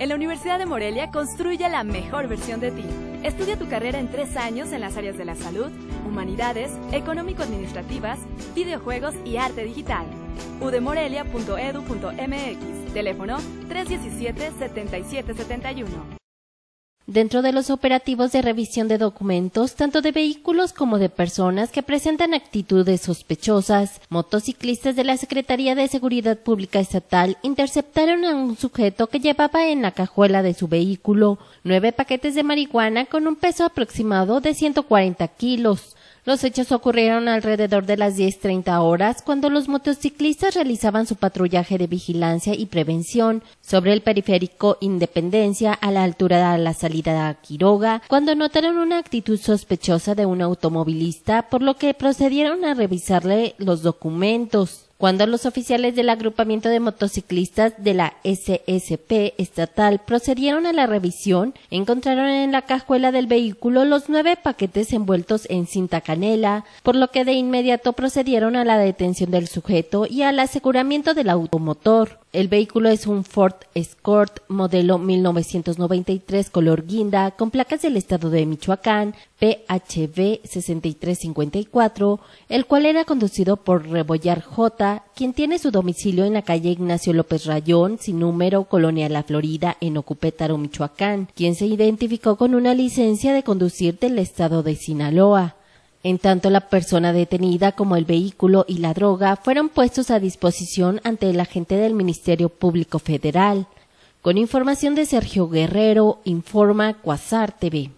En la Universidad de Morelia construye la mejor versión de ti. Estudia tu carrera en tres años en las áreas de la salud, humanidades, económico-administrativas, videojuegos y arte digital. udemorelia.edu.mx Teléfono 317-7771. Dentro de los operativos de revisión de documentos, tanto de vehículos como de personas que presentan actitudes sospechosas, motociclistas de la Secretaría de Seguridad Pública Estatal interceptaron a un sujeto que llevaba en la cajuela de su vehículo nueve paquetes de marihuana con un peso aproximado de 140 kilos, los hechos ocurrieron alrededor de las treinta horas cuando los motociclistas realizaban su patrullaje de vigilancia y prevención sobre el periférico Independencia a la altura de la salida a Quiroga cuando notaron una actitud sospechosa de un automovilista por lo que procedieron a revisarle los documentos cuando los oficiales del agrupamiento de motociclistas de la SSP estatal procedieron a la revisión, encontraron en la cajuela del vehículo los nueve paquetes envueltos en cinta canela, por lo que de inmediato procedieron a la detención del sujeto y al aseguramiento del automotor. El vehículo es un Ford Escort modelo 1993 color guinda con placas del estado de Michoacán PHB 6354, el cual era conducido por Rebollar J, quien tiene su domicilio en la calle Ignacio López Rayón, sin número, Colonia La Florida, en Ocupétaro, Michoacán, quien se identificó con una licencia de conducir del estado de Sinaloa en tanto la persona detenida como el vehículo y la droga fueron puestos a disposición ante el agente del Ministerio Público Federal. Con información de Sergio Guerrero, informa Cuasar TV.